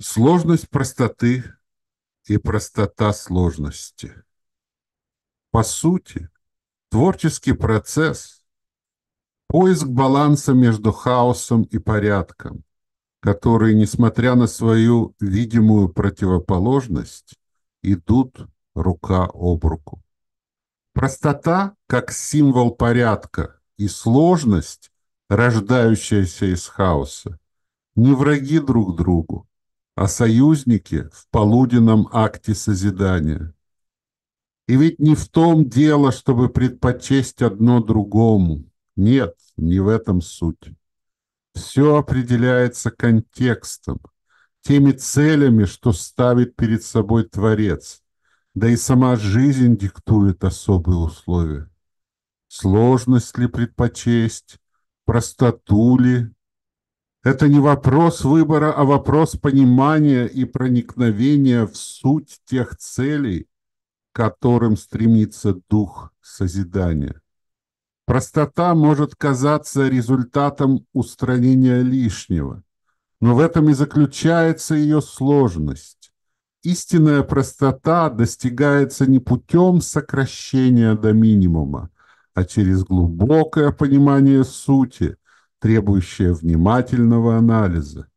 Сложность простоты и простота сложности. По сути, творческий процесс – поиск баланса между хаосом и порядком, которые, несмотря на свою видимую противоположность, идут рука об руку. Простота как символ порядка и сложность, рождающаяся из хаоса, не враги друг другу, а союзники в полуденном акте созидания. И ведь не в том дело, чтобы предпочесть одно другому. Нет, не в этом суть. Все определяется контекстом, теми целями, что ставит перед собой Творец. Да и сама жизнь диктует особые условия. Сложность ли предпочесть, простоту ли, это не вопрос выбора, а вопрос понимания и проникновения в суть тех целей, к которым стремится дух созидания. Простота может казаться результатом устранения лишнего, но в этом и заключается ее сложность. Истинная простота достигается не путем сокращения до минимума, а через глубокое понимание сути, требующее внимательного анализа.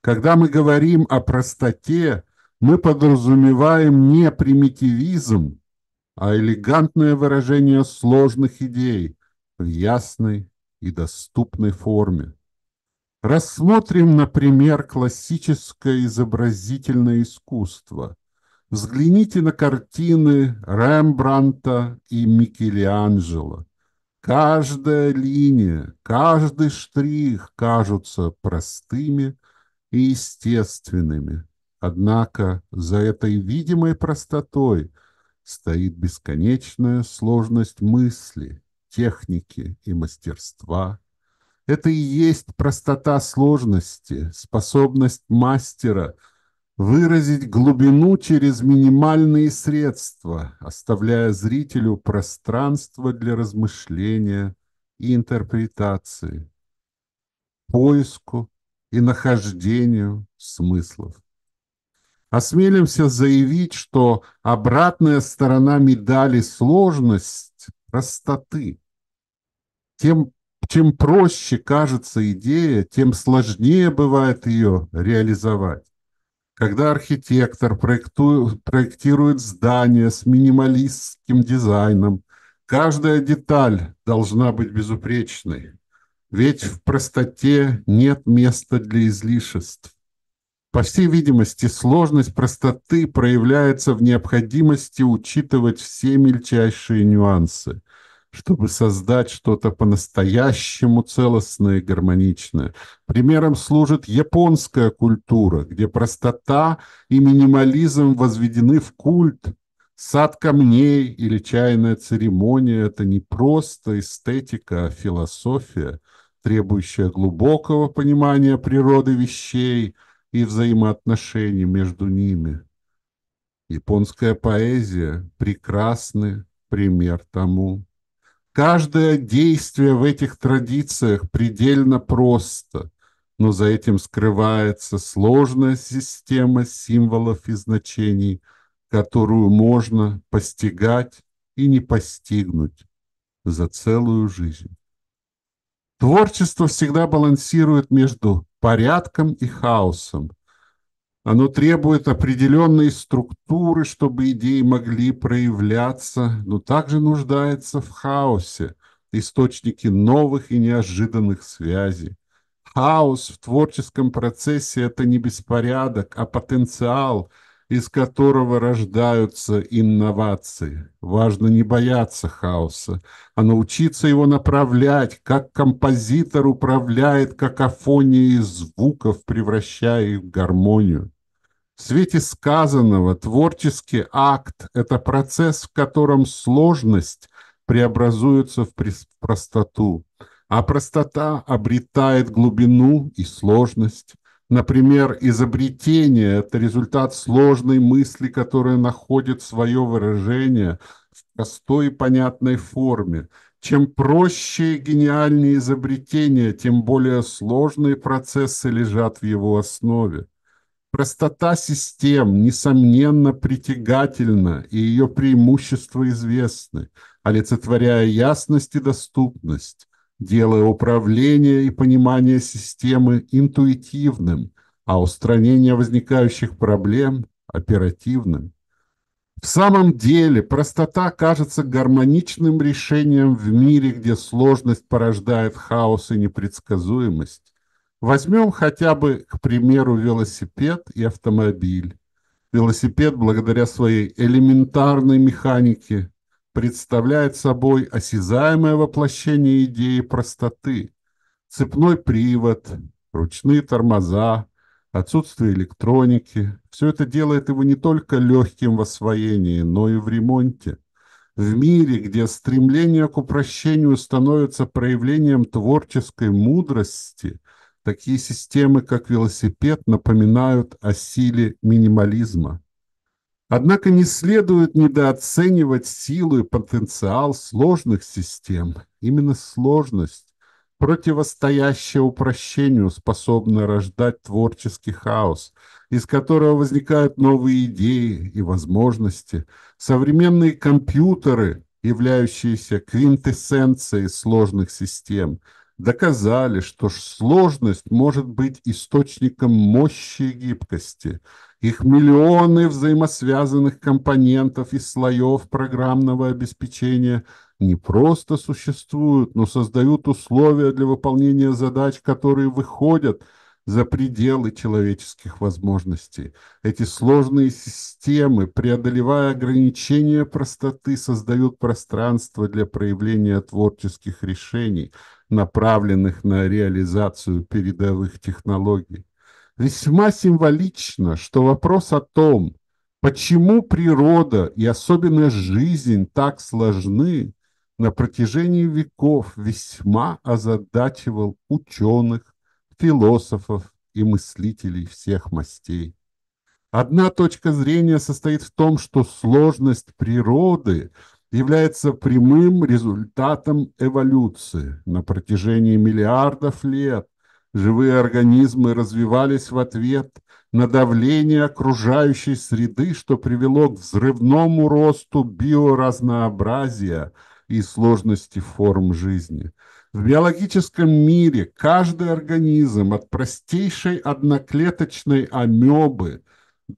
Когда мы говорим о простоте, мы подразумеваем не примитивизм, а элегантное выражение сложных идей в ясной и доступной форме. Рассмотрим, например, классическое изобразительное искусство. Взгляните на картины Рембрандта и Микеланджело. Каждая линия, каждый штрих кажутся простыми и естественными. Однако за этой видимой простотой стоит бесконечная сложность мысли, техники и мастерства. Это и есть простота сложности, способность мастера – выразить глубину через минимальные средства, оставляя зрителю пространство для размышления и интерпретации, поиску и нахождению смыслов. Осмелимся заявить, что обратная сторона медали – сложность простоты. Тем чем проще кажется идея, тем сложнее бывает ее реализовать когда архитектор проектирует здание с минималистским дизайном, каждая деталь должна быть безупречной, ведь в простоте нет места для излишеств. По всей видимости, сложность простоты проявляется в необходимости учитывать все мельчайшие нюансы – чтобы создать что-то по-настоящему целостное и гармоничное. Примером служит японская культура, где простота и минимализм возведены в культ. Сад камней или чайная церемония – это не просто эстетика, а философия, требующая глубокого понимания природы вещей и взаимоотношений между ними. Японская поэзия – прекрасный пример тому. Каждое действие в этих традициях предельно просто, но за этим скрывается сложная система символов и значений, которую можно постигать и не постигнуть за целую жизнь. Творчество всегда балансирует между порядком и хаосом, оно требует определенной структуры, чтобы идеи могли проявляться, но также нуждается в хаосе, источнике новых и неожиданных связей. Хаос в творческом процессе – это не беспорядок, а потенциал, из которого рождаются инновации. Важно не бояться хаоса, а научиться его направлять, как композитор управляет какофонией звуков, превращая их в гармонию. В свете сказанного творческий акт – это процесс, в котором сложность преобразуется в простоту, а простота обретает глубину и сложность. Например, изобретение – это результат сложной мысли, которая находит свое выражение в простой и понятной форме. Чем проще и гениальнее изобретение, тем более сложные процессы лежат в его основе. Простота систем, несомненно, притягательна, и ее преимущества известны, олицетворяя ясность и доступность, делая управление и понимание системы интуитивным, а устранение возникающих проблем – оперативным. В самом деле, простота кажется гармоничным решением в мире, где сложность порождает хаос и непредсказуемость. Возьмем хотя бы, к примеру, велосипед и автомобиль. Велосипед, благодаря своей элементарной механике, представляет собой осязаемое воплощение идеи простоты. Цепной привод, ручные тормоза, отсутствие электроники – все это делает его не только легким в освоении, но и в ремонте. В мире, где стремление к упрощению становится проявлением творческой мудрости – Такие системы, как велосипед, напоминают о силе минимализма. Однако не следует недооценивать силу и потенциал сложных систем. Именно сложность, противостоящая упрощению, способна рождать творческий хаос, из которого возникают новые идеи и возможности. Современные компьютеры, являющиеся квинтэссенцией сложных систем – доказали, что сложность может быть источником мощи и гибкости. Их миллионы взаимосвязанных компонентов и слоев программного обеспечения не просто существуют, но создают условия для выполнения задач, которые выходят за пределы человеческих возможностей. Эти сложные системы, преодолевая ограничения простоты, создают пространство для проявления творческих решений, направленных на реализацию передовых технологий. Весьма символично, что вопрос о том, почему природа и особенно жизнь так сложны, на протяжении веков весьма озадачивал ученых, философов и мыслителей всех мастей. Одна точка зрения состоит в том, что сложность природы – является прямым результатом эволюции. На протяжении миллиардов лет живые организмы развивались в ответ на давление окружающей среды, что привело к взрывному росту биоразнообразия и сложности форм жизни. В биологическом мире каждый организм от простейшей одноклеточной амебы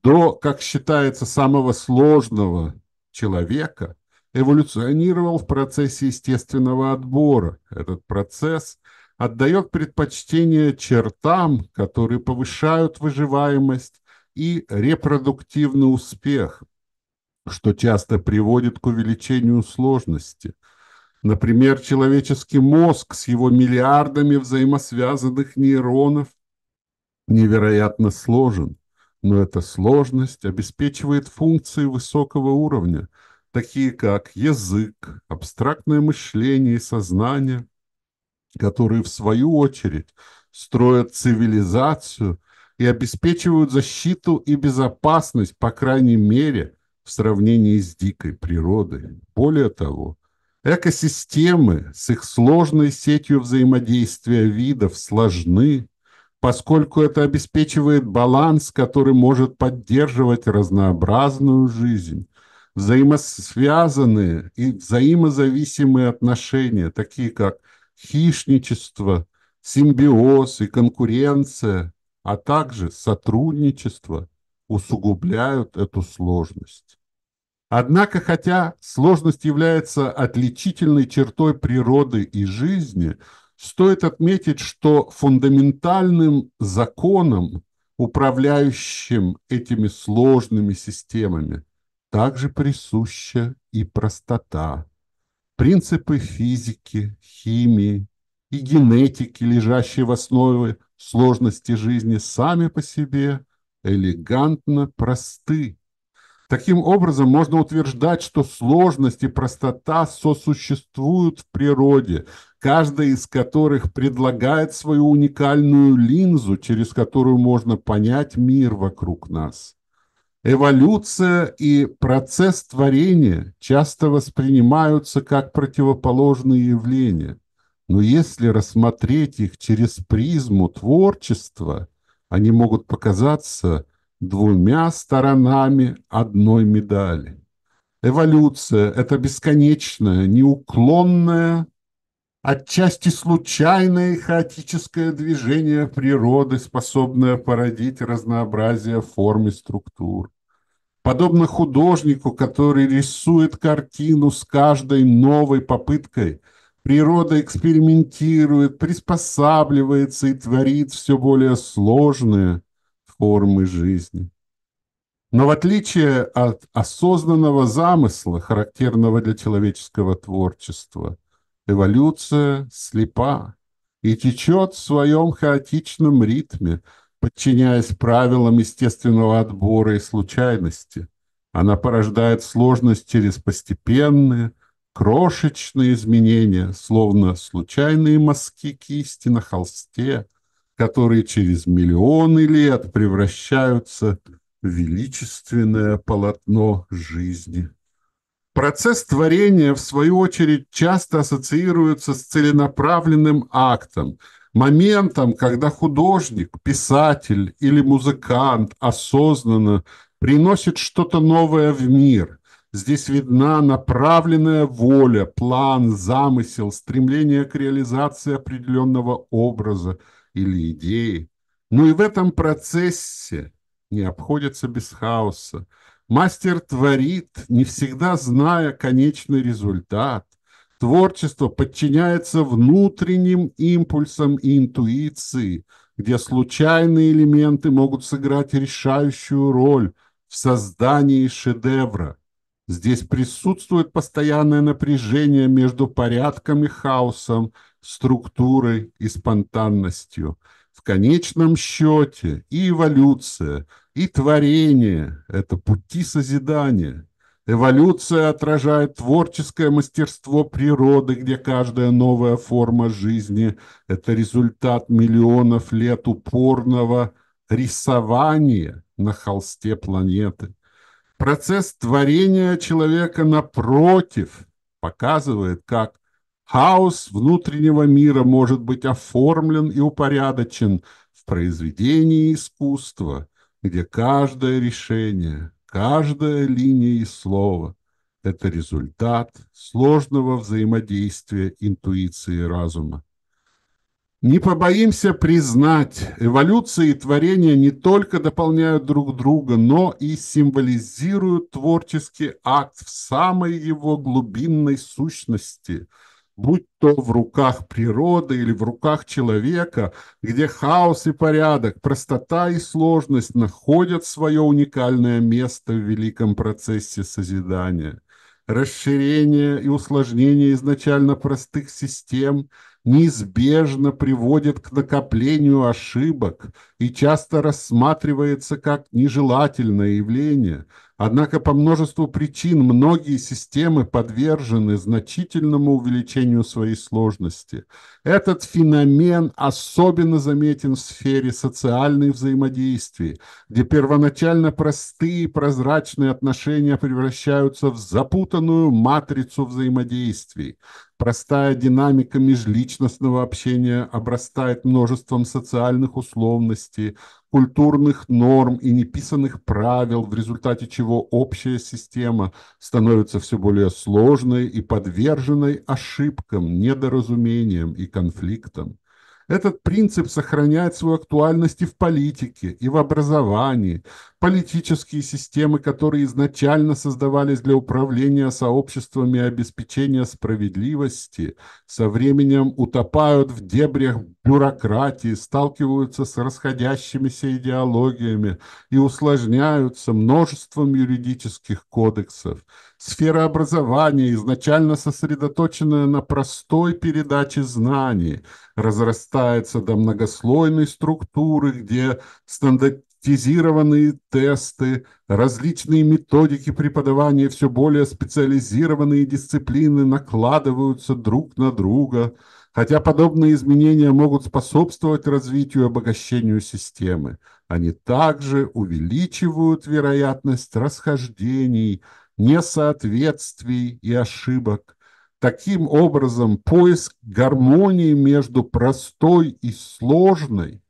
до, как считается, самого сложного человека – эволюционировал в процессе естественного отбора. Этот процесс отдает предпочтение чертам, которые повышают выживаемость и репродуктивный успех, что часто приводит к увеличению сложности. Например, человеческий мозг с его миллиардами взаимосвязанных нейронов невероятно сложен, но эта сложность обеспечивает функции высокого уровня – такие как язык, абстрактное мышление и сознание, которые, в свою очередь, строят цивилизацию и обеспечивают защиту и безопасность, по крайней мере, в сравнении с дикой природой. Более того, экосистемы с их сложной сетью взаимодействия видов сложны, поскольку это обеспечивает баланс, который может поддерживать разнообразную жизнь, взаимосвязанные и взаимозависимые отношения, такие как хищничество, симбиоз и конкуренция, а также сотрудничество усугубляют эту сложность. Однако, хотя сложность является отличительной чертой природы и жизни, стоит отметить, что фундаментальным законом, управляющим этими сложными системами, также присуща и простота. Принципы физики, химии и генетики, лежащие в основе сложности жизни, сами по себе элегантно просты. Таким образом, можно утверждать, что сложность и простота сосуществуют в природе, каждая из которых предлагает свою уникальную линзу, через которую можно понять мир вокруг нас. Эволюция и процесс творения часто воспринимаются как противоположные явления, но если рассмотреть их через призму творчества, они могут показаться двумя сторонами одной медали. Эволюция – это бесконечное, неуклонное, отчасти случайное и хаотическое движение природы, способное породить разнообразие форм и структур подобно художнику, который рисует картину с каждой новой попыткой. Природа экспериментирует, приспосабливается и творит все более сложные формы жизни. Но в отличие от осознанного замысла, характерного для человеческого творчества, эволюция слепа и течет в своем хаотичном ритме – подчиняясь правилам естественного отбора и случайности. Она порождает сложность через постепенные, крошечные изменения, словно случайные мазки кисти на холсте, которые через миллионы лет превращаются в величественное полотно жизни. Процесс творения, в свою очередь, часто ассоциируется с целенаправленным актом – моментом, когда художник, писатель или музыкант осознанно приносит что-то новое в мир. Здесь видна направленная воля, план, замысел, стремление к реализации определенного образа или идеи. Ну и в этом процессе не обходится без хаоса. Мастер творит, не всегда зная конечный результат. Творчество подчиняется внутренним импульсам и интуиции, где случайные элементы могут сыграть решающую роль в создании шедевра. Здесь присутствует постоянное напряжение между порядком и хаосом, структурой и спонтанностью. В конечном счете и эволюция, и творение – это пути созидания. Эволюция отражает творческое мастерство природы, где каждая новая форма жизни – это результат миллионов лет упорного рисования на холсте планеты. Процесс творения человека, напротив, показывает, как хаос внутреннего мира может быть оформлен и упорядочен в произведении искусства, где каждое решение – Каждая линия и слово – это результат сложного взаимодействия интуиции и разума. Не побоимся признать, эволюция и творение не только дополняют друг друга, но и символизируют творческий акт в самой его глубинной сущности – будь то в руках природы или в руках человека, где хаос и порядок, простота и сложность находят свое уникальное место в великом процессе созидания. Расширение и усложнение изначально простых систем неизбежно приводит к накоплению ошибок и часто рассматривается как нежелательное явление – Однако по множеству причин многие системы подвержены значительному увеличению своей сложности. Этот феномен особенно заметен в сфере социальной взаимодействия, где первоначально простые и прозрачные отношения превращаются в запутанную матрицу взаимодействий. Простая динамика межличностного общения обрастает множеством социальных условностей, культурных норм и неписанных правил, в результате чего общая система становится все более сложной и подверженной ошибкам, недоразумениям и конфликтам. Этот принцип сохраняет свою актуальность и в политике, и в образовании, политические системы, которые изначально создавались для управления сообществами и обеспечения справедливости, со временем утопают в дебрях бюрократии, сталкиваются с расходящимися идеологиями и усложняются множеством юридических кодексов. Сфера образования, изначально сосредоточенная на простой передаче знаний, разрастается до многослойной структуры, где стандарт стандартизированные тесты, различные методики преподавания, все более специализированные дисциплины накладываются друг на друга, хотя подобные изменения могут способствовать развитию и обогащению системы. Они также увеличивают вероятность расхождений, несоответствий и ошибок. Таким образом, поиск гармонии между простой и сложной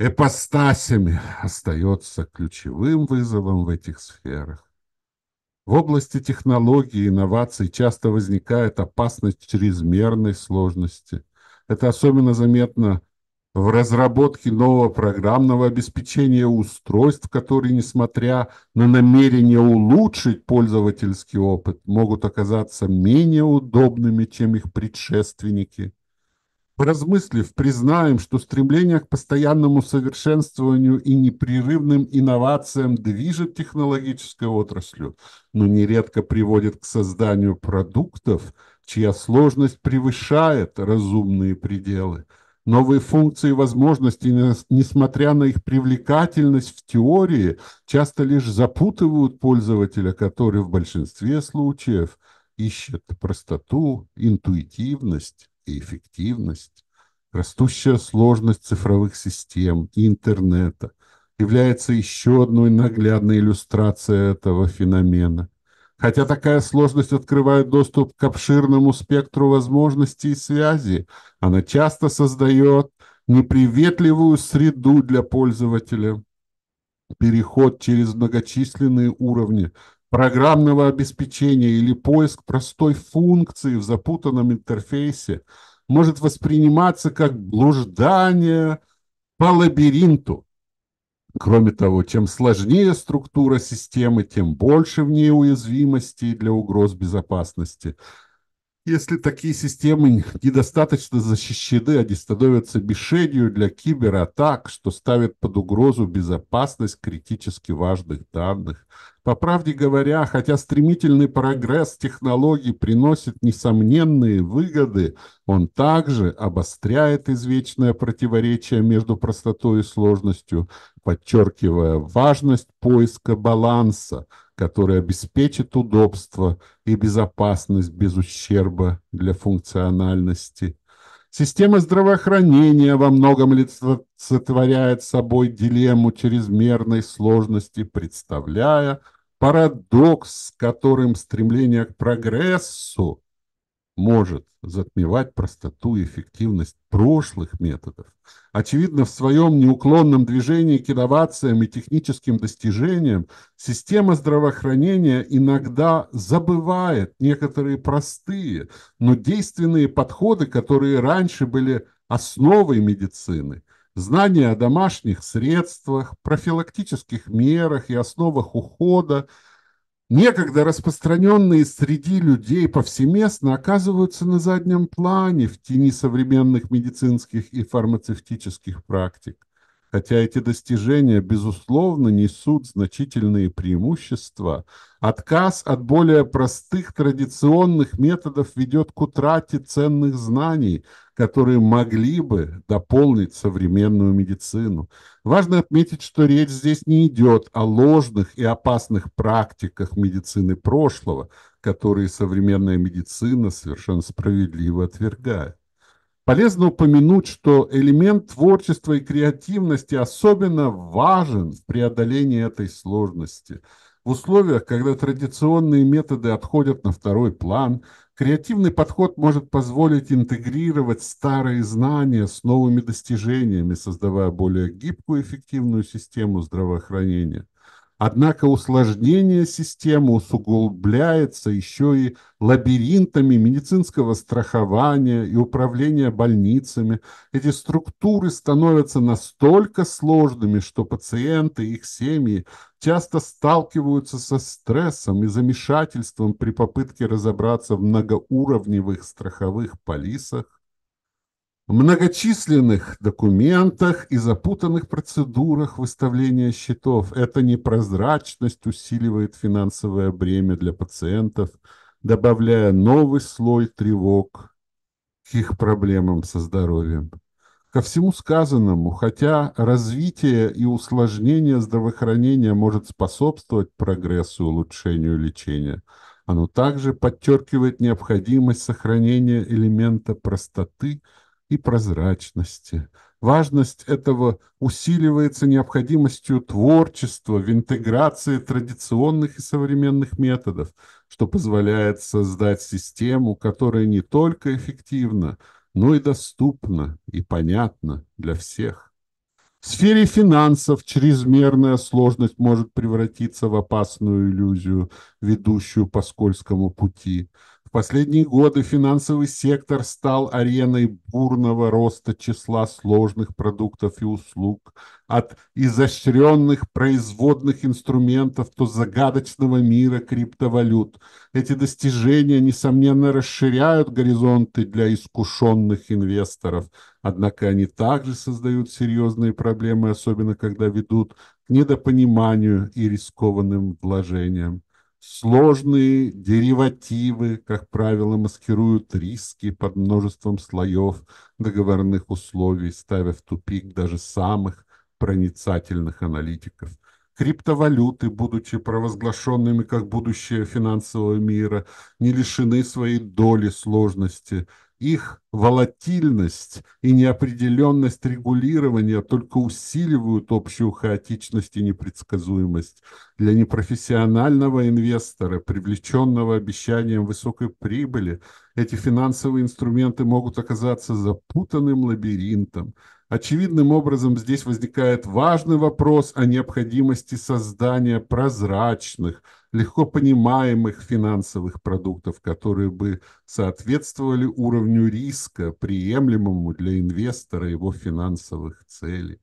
эпостасями остается ключевым вызовом в этих сферах. В области технологий и инноваций часто возникает опасность чрезмерной сложности. Это особенно заметно в разработке нового программного обеспечения устройств, которые, несмотря на намерение улучшить пользовательский опыт, могут оказаться менее удобными, чем их предшественники. Поразмыслив, признаем, что стремление к постоянному совершенствованию и непрерывным инновациям движет технологической отраслью, но нередко приводит к созданию продуктов, чья сложность превышает разумные пределы. Новые функции и возможности, несмотря на их привлекательность в теории, часто лишь запутывают пользователя, который в большинстве случаев ищет простоту, интуитивность, и эффективность, растущая сложность цифровых систем и интернета является еще одной наглядной иллюстрацией этого феномена. Хотя такая сложность открывает доступ к обширному спектру возможностей и связи, она часто создает неприветливую среду для пользователя. Переход через многочисленные уровни программного обеспечения или поиск простой функции в запутанном интерфейсе может восприниматься как блуждание по лабиринту. Кроме того, чем сложнее структура системы, тем больше в ней уязвимостей для угроз безопасности – если такие системы недостаточно защищены, они становятся мишенью для кибератак, что ставит под угрозу безопасность критически важных данных. По правде говоря, хотя стремительный прогресс технологий приносит несомненные выгоды, он также обостряет извечное противоречие между простотой и сложностью, подчеркивая важность поиска баланса, который обеспечит удобство и безопасность без ущерба для функциональности. Система здравоохранения во многом олицетворяет собой дилемму чрезмерной сложности, представляя парадокс, с которым стремление к прогрессу может затмевать простоту и эффективность прошлых методов. Очевидно, в своем неуклонном движении к инновациям и техническим достижениям система здравоохранения иногда забывает некоторые простые, но действенные подходы, которые раньше были основой медицины. Знания о домашних средствах, профилактических мерах и основах ухода – некогда распространенные среди людей повсеместно, оказываются на заднем плане в тени современных медицинских и фармацевтических практик хотя эти достижения, безусловно, несут значительные преимущества, отказ от более простых традиционных методов ведет к утрате ценных знаний, которые могли бы дополнить современную медицину. Важно отметить, что речь здесь не идет о ложных и опасных практиках медицины прошлого, которые современная медицина совершенно справедливо отвергает. Полезно упомянуть, что элемент творчества и креативности особенно важен в преодолении этой сложности. В условиях, когда традиционные методы отходят на второй план, креативный подход может позволить интегрировать старые знания с новыми достижениями, создавая более гибкую и эффективную систему здравоохранения. Однако усложнение системы усугубляется еще и лабиринтами медицинского страхования и управления больницами. Эти структуры становятся настолько сложными, что пациенты и их семьи часто сталкиваются со стрессом и замешательством при попытке разобраться в многоуровневых страховых полисах многочисленных документах и запутанных процедурах выставления счетов. Эта непрозрачность усиливает финансовое бремя для пациентов, добавляя новый слой тревог к их проблемам со здоровьем. Ко всему сказанному, хотя развитие и усложнение здравоохранения может способствовать прогрессу и улучшению лечения, оно также подчеркивает необходимость сохранения элемента простоты – и прозрачности. Важность этого усиливается необходимостью творчества в интеграции традиционных и современных методов, что позволяет создать систему, которая не только эффективна, но и доступна и понятна для всех. В сфере финансов чрезмерная сложность может превратиться в опасную иллюзию, ведущую по скользкому пути. В последние годы финансовый сектор стал ареной бурного роста числа сложных продуктов и услуг, от изощренных производных инструментов до загадочного мира криптовалют. Эти достижения, несомненно, расширяют горизонты для искушенных инвесторов, однако они также создают серьезные проблемы, особенно когда ведут к недопониманию и рискованным вложениям. Сложные деривативы, как правило, маскируют риски под множеством слоев договорных условий, ставя в тупик даже самых проницательных аналитиков. Криптовалюты, будучи провозглашенными как будущее финансового мира, не лишены своей доли сложности – их волатильность и неопределенность регулирования только усиливают общую хаотичность и непредсказуемость. Для непрофессионального инвестора, привлеченного обещанием высокой прибыли, эти финансовые инструменты могут оказаться запутанным лабиринтом. Очевидным образом здесь возникает важный вопрос о необходимости создания прозрачных – легко понимаемых финансовых продуктов, которые бы соответствовали уровню риска, приемлемому для инвестора его финансовых целей.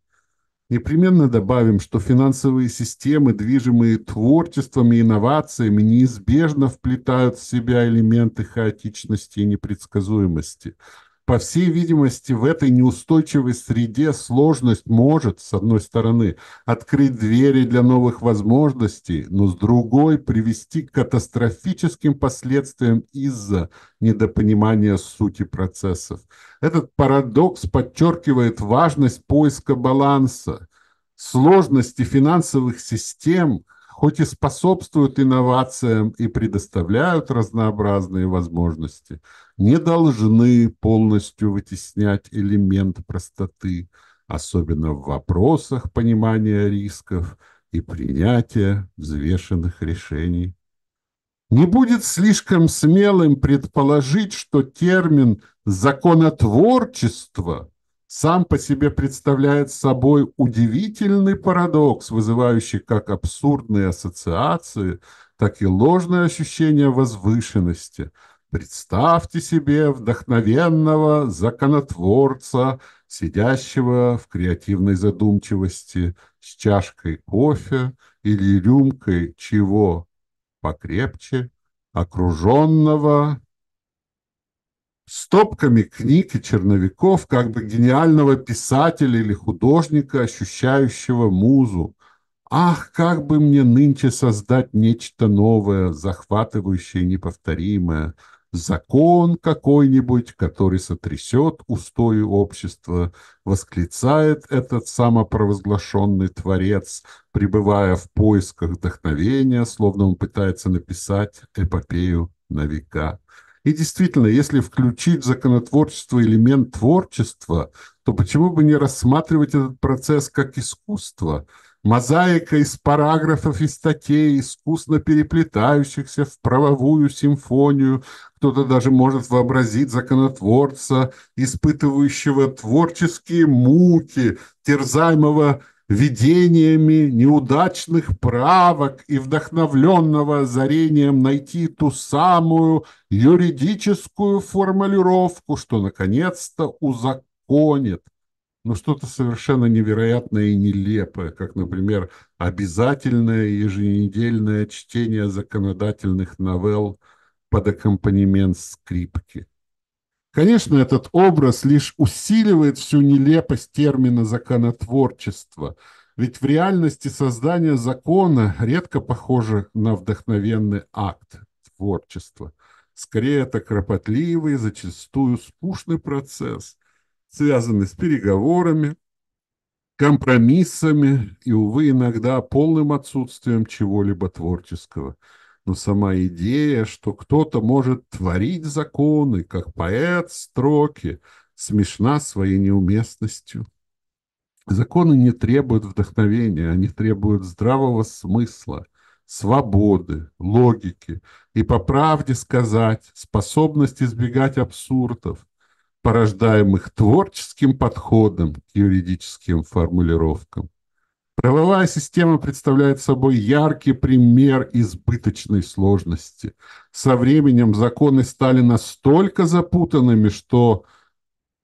Непременно добавим, что финансовые системы, движимые творчеством и инновациями, неизбежно вплетают в себя элементы хаотичности и непредсказуемости – по всей видимости, в этой неустойчивой среде сложность может, с одной стороны, открыть двери для новых возможностей, но с другой привести к катастрофическим последствиям из-за недопонимания сути процессов. Этот парадокс подчеркивает важность поиска баланса. Сложности финансовых систем – хоть и способствуют инновациям и предоставляют разнообразные возможности, не должны полностью вытеснять элемент простоты, особенно в вопросах понимания рисков и принятия взвешенных решений. Не будет слишком смелым предположить, что термин «законотворчество» сам по себе представляет собой удивительный парадокс, вызывающий как абсурдные ассоциации, так и ложное ощущение возвышенности. Представьте себе вдохновенного законотворца, сидящего в креативной задумчивости с чашкой кофе или рюмкой чего покрепче, окруженного стопками книг и черновиков как бы гениального писателя или художника, ощущающего музу. Ах, как бы мне нынче создать нечто новое, захватывающее неповторимое, закон какой-нибудь, который сотрясет устои общества, восклицает этот самопровозглашенный творец, пребывая в поисках вдохновения, словно он пытается написать эпопею на века. И действительно, если включить в законотворчество элемент творчества, то почему бы не рассматривать этот процесс как искусство? Мозаика из параграфов и статей, искусно переплетающихся в правовую симфонию. Кто-то даже может вообразить законотворца, испытывающего творческие муки, терзаемого видениями неудачных правок и вдохновленного озарением найти ту самую юридическую формулировку, что наконец-то узаконит. Но ну, что-то совершенно невероятное и нелепое, как, например, обязательное еженедельное чтение законодательных новелл под аккомпанемент скрипки. Конечно, этот образ лишь усиливает всю нелепость термина «законотворчество», ведь в реальности создание закона редко похоже на вдохновенный акт творчества. Скорее, это кропотливый, зачастую скучный процесс, связанный с переговорами, компромиссами и, увы, иногда полным отсутствием чего-либо творческого – но сама идея, что кто-то может творить законы, как поэт строки, смешна своей неуместностью. Законы не требуют вдохновения, они требуют здравого смысла, свободы, логики и, по правде сказать, способность избегать абсурдов, порождаемых творческим подходом к юридическим формулировкам. Правовая система представляет собой яркий пример избыточной сложности. Со временем законы стали настолько запутанными, что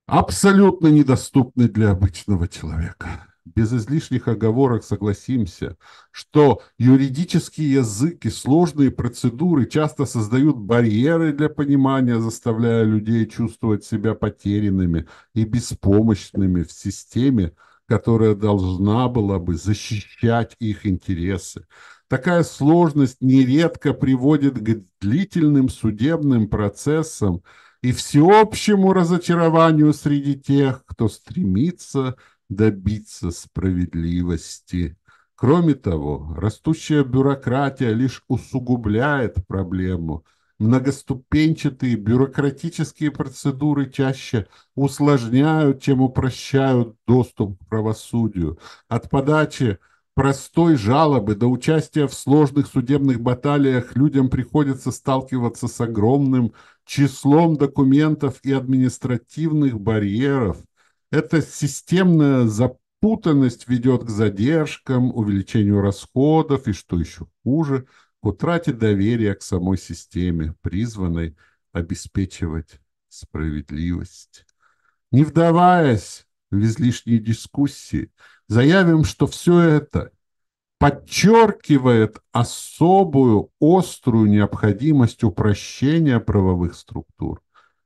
абсолютно недоступны для обычного человека. Без излишних оговорок согласимся, что юридические языки, сложные процедуры часто создают барьеры для понимания, заставляя людей чувствовать себя потерянными и беспомощными в системе, которая должна была бы защищать их интересы. Такая сложность нередко приводит к длительным судебным процессам и всеобщему разочарованию среди тех, кто стремится добиться справедливости. Кроме того, растущая бюрократия лишь усугубляет проблему – многоступенчатые бюрократические процедуры чаще усложняют, чем упрощают доступ к правосудию. От подачи простой жалобы до участия в сложных судебных баталиях людям приходится сталкиваться с огромным числом документов и административных барьеров. Эта системная запутанность ведет к задержкам, увеличению расходов и, что еще хуже, к утрате доверия к самой системе, призванной обеспечивать справедливость. Не вдаваясь в излишние дискуссии, заявим, что все это подчеркивает особую острую необходимость упрощения правовых структур,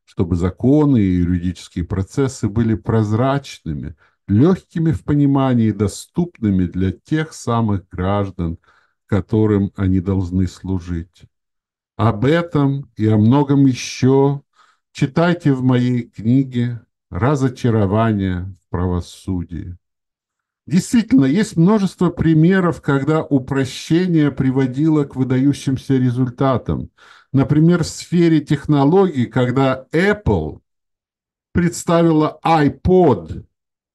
чтобы законы и юридические процессы были прозрачными, легкими в понимании и доступными для тех самых граждан – которым они должны служить. Об этом и о многом еще читайте в моей книге «Разочарование в правосудии». Действительно, есть множество примеров, когда упрощение приводило к выдающимся результатам. Например, в сфере технологий, когда Apple представила iPod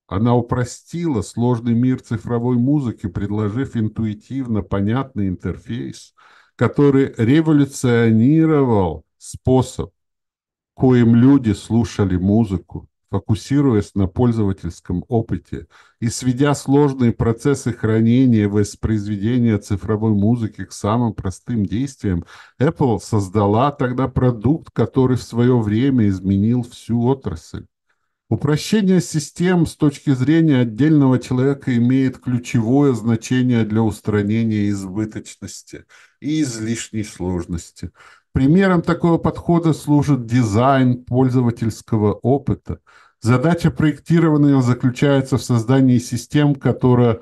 она упростила сложный мир цифровой музыки, предложив интуитивно понятный интерфейс, который революционировал способ, коим люди слушали музыку, фокусируясь на пользовательском опыте и сведя сложные процессы хранения и воспроизведения цифровой музыки к самым простым действиям, Apple создала тогда продукт, который в свое время изменил всю отрасль. Упрощение систем с точки зрения отдельного человека имеет ключевое значение для устранения избыточности и излишней сложности. Примером такого подхода служит дизайн пользовательского опыта. Задача проектирования заключается в создании систем, которая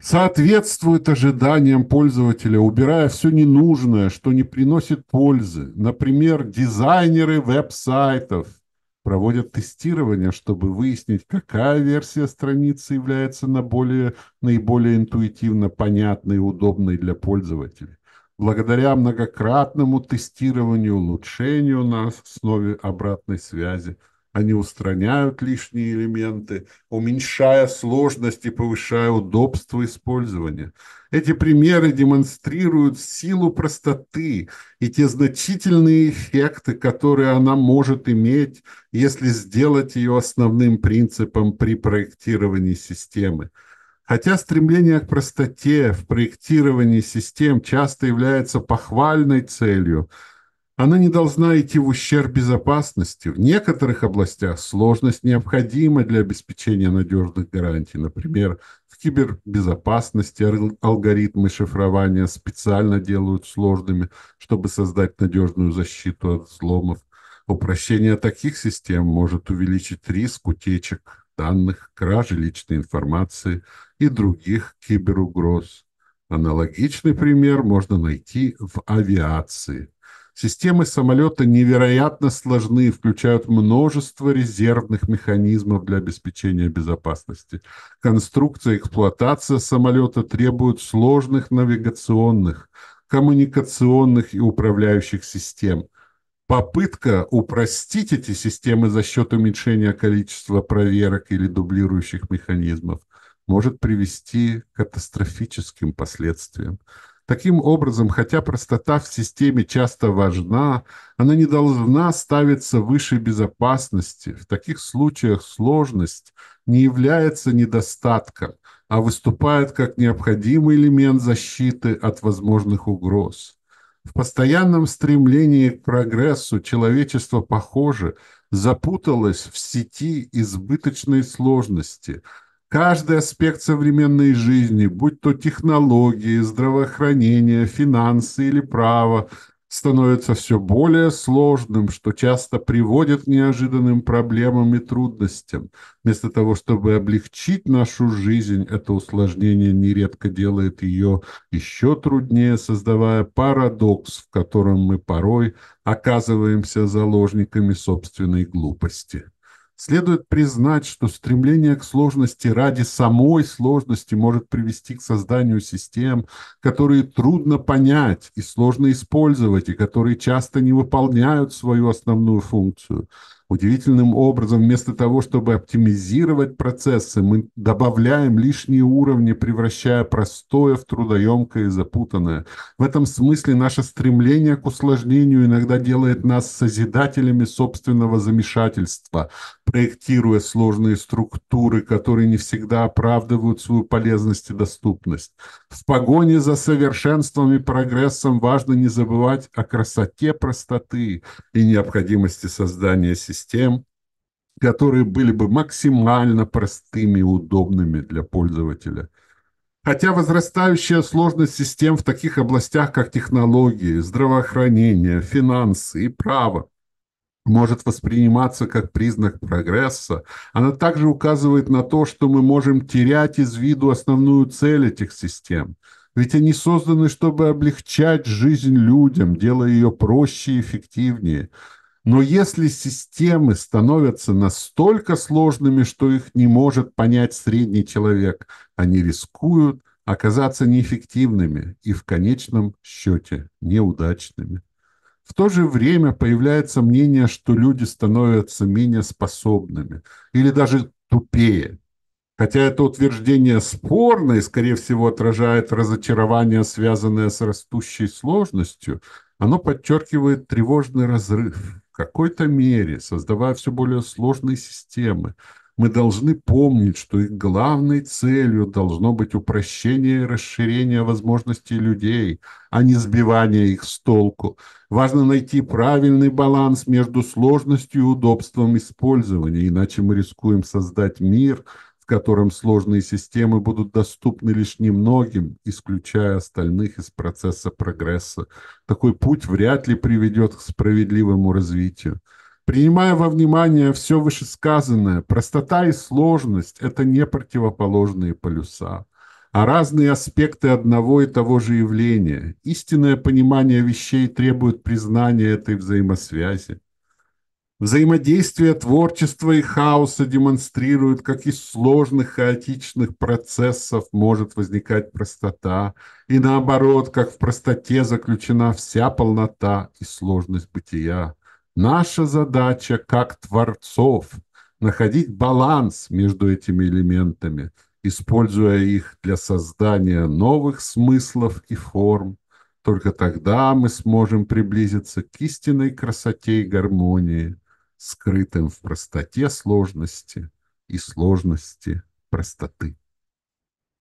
соответствует ожиданиям пользователя, убирая все ненужное, что не приносит пользы. Например, дизайнеры веб-сайтов – проводят тестирование, чтобы выяснить, какая версия страницы является наиболее, наиболее интуитивно понятной и удобной для пользователей. Благодаря многократному тестированию, улучшению на основе обратной связи – они устраняют лишние элементы, уменьшая сложность и повышая удобство использования. Эти примеры демонстрируют силу простоты и те значительные эффекты, которые она может иметь, если сделать ее основным принципом при проектировании системы. Хотя стремление к простоте в проектировании систем часто является похвальной целью – она не должна идти в ущерб безопасности. В некоторых областях сложность необходима для обеспечения надежных гарантий. Например, в кибербезопасности алгоритмы шифрования специально делают сложными, чтобы создать надежную защиту от взломов. Упрощение таких систем может увеличить риск утечек данных, кражи личной информации и других киберугроз. Аналогичный пример можно найти в авиации – Системы самолета невероятно сложны и включают множество резервных механизмов для обеспечения безопасности. Конструкция и эксплуатация самолета требуют сложных навигационных, коммуникационных и управляющих систем. Попытка упростить эти системы за счет уменьшения количества проверок или дублирующих механизмов может привести к катастрофическим последствиям. Таким образом, хотя простота в системе часто важна, она не должна ставиться выше безопасности. В таких случаях сложность не является недостатком, а выступает как необходимый элемент защиты от возможных угроз. В постоянном стремлении к прогрессу человечество, похоже, запуталось в сети избыточной сложности – Каждый аспект современной жизни, будь то технологии, здравоохранение, финансы или право, становится все более сложным, что часто приводит к неожиданным проблемам и трудностям. Вместо того, чтобы облегчить нашу жизнь, это усложнение нередко делает ее еще труднее, создавая парадокс, в котором мы порой оказываемся заложниками собственной глупости. Следует признать, что стремление к сложности ради самой сложности может привести к созданию систем, которые трудно понять и сложно использовать, и которые часто не выполняют свою основную функцию – Удивительным образом, вместо того, чтобы оптимизировать процессы, мы добавляем лишние уровни, превращая простое в трудоемкое и запутанное. В этом смысле наше стремление к усложнению иногда делает нас созидателями собственного замешательства, проектируя сложные структуры, которые не всегда оправдывают свою полезность и доступность. В погоне за совершенством и прогрессом важно не забывать о красоте простоты и необходимости создания системы систем, которые были бы максимально простыми и удобными для пользователя. Хотя возрастающая сложность систем в таких областях, как технологии, здравоохранение, финансы и право, может восприниматься как признак прогресса, она также указывает на то, что мы можем терять из виду основную цель этих систем. Ведь они созданы, чтобы облегчать жизнь людям, делая ее проще и эффективнее – но если системы становятся настолько сложными, что их не может понять средний человек, они рискуют оказаться неэффективными и в конечном счете неудачными. В то же время появляется мнение, что люди становятся менее способными или даже тупее. Хотя это утверждение спорно и, скорее всего, отражает разочарование, связанное с растущей сложностью, оно подчеркивает тревожный разрыв какой-то мере, создавая все более сложные системы, мы должны помнить, что их главной целью должно быть упрощение и расширение возможностей людей, а не сбивание их с толку. Важно найти правильный баланс между сложностью и удобством использования, иначе мы рискуем создать мир – которым сложные системы будут доступны лишь немногим, исключая остальных из процесса прогресса. Такой путь вряд ли приведет к справедливому развитию. Принимая во внимание все вышесказанное, простота и сложность – это не противоположные полюса, а разные аспекты одного и того же явления. Истинное понимание вещей требует признания этой взаимосвязи. Взаимодействие творчества и хаоса демонстрирует, как из сложных хаотичных процессов может возникать простота, и наоборот, как в простоте заключена вся полнота и сложность бытия. Наша задача, как творцов, находить баланс между этими элементами, используя их для создания новых смыслов и форм. Только тогда мы сможем приблизиться к истинной красоте и гармонии – скрытым в простоте сложности и сложности простоты.